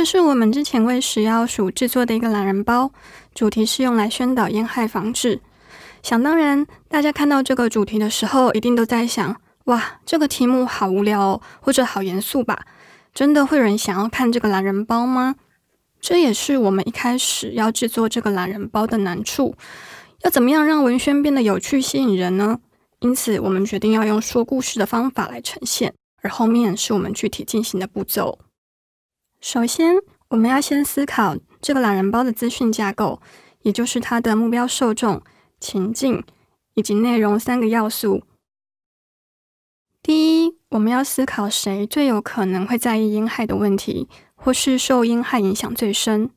这是我们之前为食药署制作的一个懒人包，主题是用来宣导烟害防治。想当然，大家看到这个主题的时候，一定都在想：哇，这个题目好无聊，或者好严肃吧？真的会有人想要看这个懒人包吗？这也是我们一开始要制作这个懒人包的难处。要怎么样让文宣变得有趣、吸引人呢？因此，我们决定要用说故事的方法来呈现。而后面是我们具体进行的步骤。首先，我们要先思考这个懒人包的资讯架构，也就是它的目标受众、情境以及内容三个要素。第一，我们要思考谁最有可能会在意婴害的问题，或是受婴害影响最深。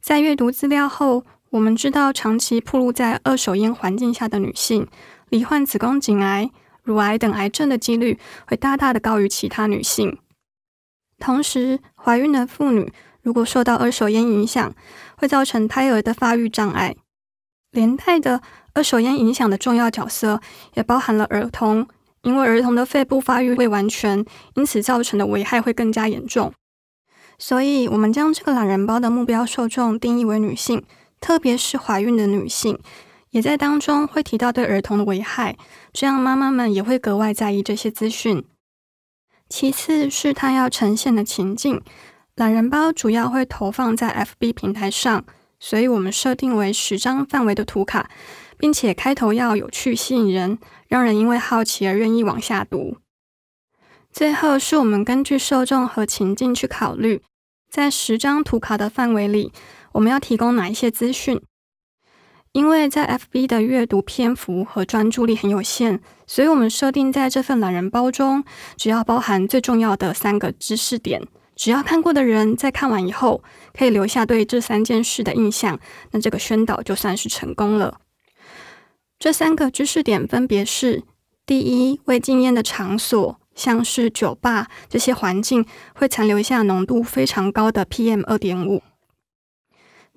在阅读资料后，我们知道长期暴露在二手烟环境下的女性，罹患子宫颈癌、乳癌等癌症的几率会大大的高于其他女性。同时，怀孕的妇女如果受到二手烟影响，会造成胎儿的发育障碍。连带的二手烟影响的重要角色，也包含了儿童，因为儿童的肺部发育未完全，因此造成的危害会更加严重。所以，我们将这个懒人包的目标受众定义为女性，特别是怀孕的女性，也在当中会提到对儿童的危害，这样妈妈们也会格外在意这些资讯。其次是他要呈现的情境，懒人包主要会投放在 FB 平台上，所以我们设定为十张范围的图卡，并且开头要有趣吸引人，让人因为好奇而愿意往下读。最后是我们根据受众和情境去考虑，在十张图卡的范围里，我们要提供哪一些资讯。因为在 FB 的阅读篇幅和专注力很有限，所以我们设定在这份懒人包中，只要包含最重要的三个知识点，只要看过的人在看完以后，可以留下对这三件事的印象，那这个宣导就算是成功了。这三个知识点分别是：第一，未禁烟的场所，像是酒吧这些环境，会残留下浓度非常高的 PM 二点五。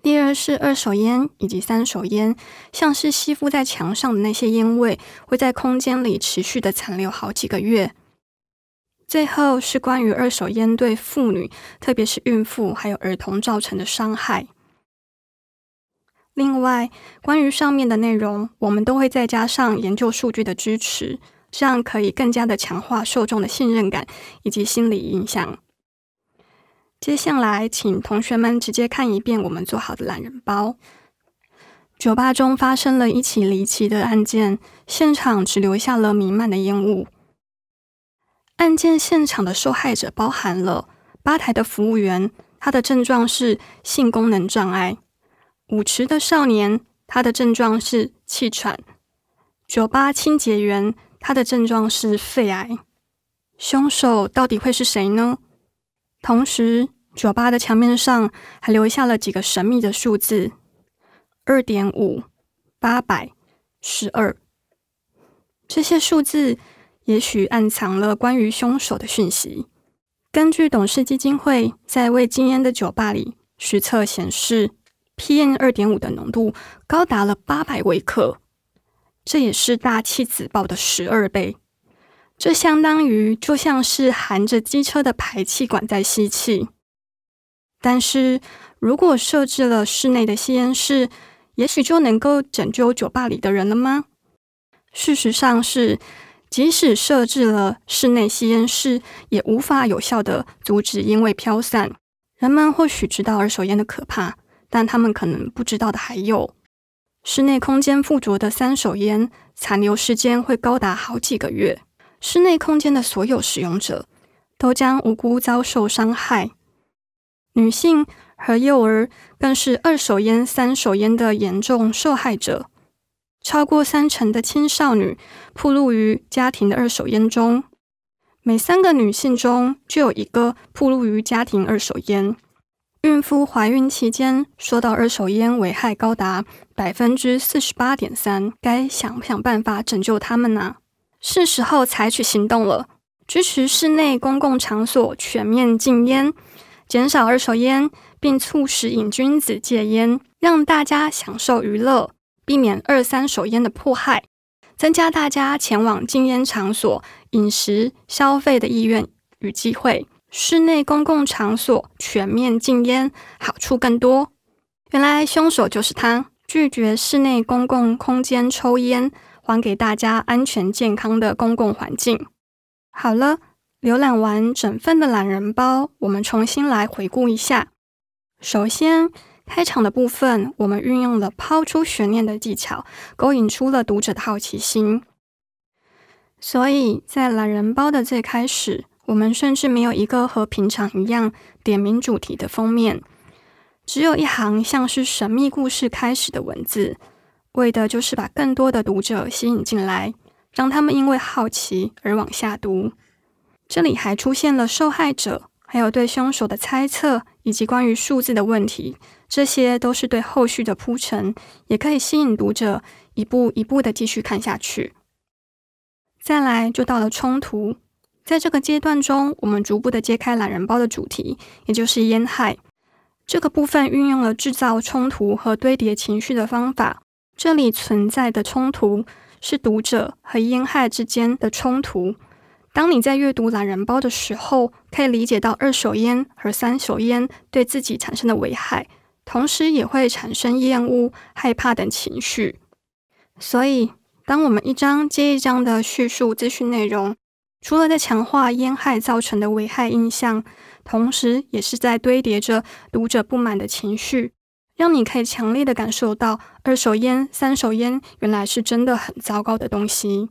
第二是二手烟以及三手烟，像是吸附在墙上的那些烟味，会在空间里持续的残留好几个月。最后是关于二手烟对妇女，特别是孕妇还有儿童造成的伤害。另外，关于上面的内容，我们都会再加上研究数据的支持，这样可以更加的强化受众的信任感以及心理影响。接下来，请同学们直接看一遍我们做好的懒人包。酒吧中发生了一起离奇的案件，现场只留下了弥漫的烟雾。案件现场的受害者包含了吧台的服务员，他的症状是性功能障碍；舞池的少年，他的症状是气喘；酒吧清洁员，他的症状是肺癌。凶手到底会是谁呢？同时，酒吧的墙面上还留下了几个神秘的数字：二点五、八百、十二。这些数字也许暗藏了关于凶手的讯息。根据董事基金会在未禁烟的酒吧里实测显示，PM 二点五的浓度高达了八百微克，这也是大气子报的十二倍。这相当于就像是含着机车的排气管在吸气。但是，如果设置了室内的吸烟室，也许就能够拯救酒吧里的人了吗？事实上是，即使设置了室内吸烟室，也无法有效的阻止烟味飘散。人们或许知道二手烟的可怕，但他们可能不知道的还有，室内空间附着的三手烟残留时间会高达好几个月。室内空间的所有使用者都将无辜遭受伤害，女性和幼儿更是二手烟、三手烟的严重受害者。超过三成的青少女暴露于家庭的二手烟中，每三个女性中就有一个暴露于家庭二手烟。孕妇怀孕期间受到二手烟危害高达百分之四十八点三，该想想办法拯救他们呢。是时候采取行动了。支持室内公共场所全面禁烟，减少二手烟，并促使瘾君子戒烟，让大家享受娱乐，避免二三手烟的迫害，增加大家前往禁烟场所、饮食消费的意愿与机会。室内公共场所全面禁烟，好处更多。原来凶手就是他，拒绝室内公共空间抽烟。还给大家安全健康的公共环境。好了，浏览完整份的懒人包，我们重新来回顾一下。首先，开场的部分，我们运用了抛出悬念的技巧，勾引出了读者的好奇心。所以在懒人包的最开始，我们甚至没有一个和平常一样点名主题的封面，只有一行像是神秘故事开始的文字。为的就是把更多的读者吸引进来，让他们因为好奇而往下读。这里还出现了受害者，还有对凶手的猜测，以及关于数字的问题，这些都是对后续的铺陈，也可以吸引读者一步一步地继续看下去。再来就到了冲突，在这个阶段中，我们逐步地揭开懒人包的主题，也就是烟害。这个部分运用了制造冲突和堆叠情绪的方法。这里存在的冲突是读者和烟害之间的冲突。当你在阅读《懒人包》的时候，可以理解到二手烟和三手烟对自己产生的危害，同时也会产生厌恶、害怕等情绪。所以，当我们一章接一章的叙述资讯内容，除了在强化烟害造成的危害印象，同时也是在堆叠着读者不满的情绪。让你可以强烈的感受到二手烟、三手烟原来是真的很糟糕的东西。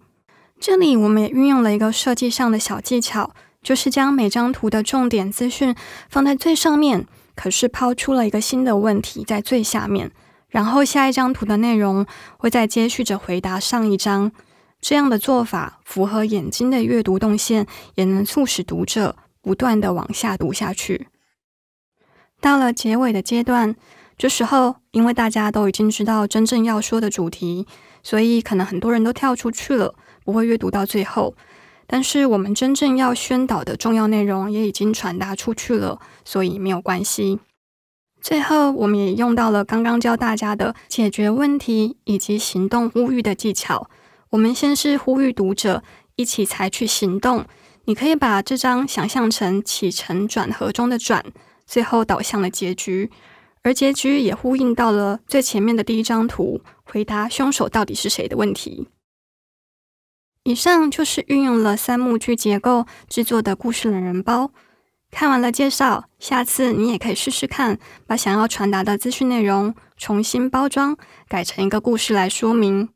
这里我们也运用了一个设计上的小技巧，就是将每张图的重点资讯放在最上面，可是抛出了一个新的问题在最下面。然后下一张图的内容会再接续着回答上一张。这样的做法符合眼睛的阅读动线，也能促使读者不断的往下读下去。到了结尾的阶段。这时候，因为大家都已经知道真正要说的主题，所以可能很多人都跳出去了，不会阅读到最后。但是，我们真正要宣导的重要内容也已经传达出去了，所以没有关系。最后，我们也用到了刚刚教大家的解决问题以及行动呼吁的技巧。我们先是呼吁读者一起采取行动，你可以把这张想象成起承转合中的转，最后导向了结局。而结局也呼应到了最前面的第一张图，回答凶手到底是谁的问题。以上就是运用了三幕剧结构制作的故事冷人包。看完了介绍，下次你也可以试试看，把想要传达的资讯内容重新包装，改成一个故事来说明。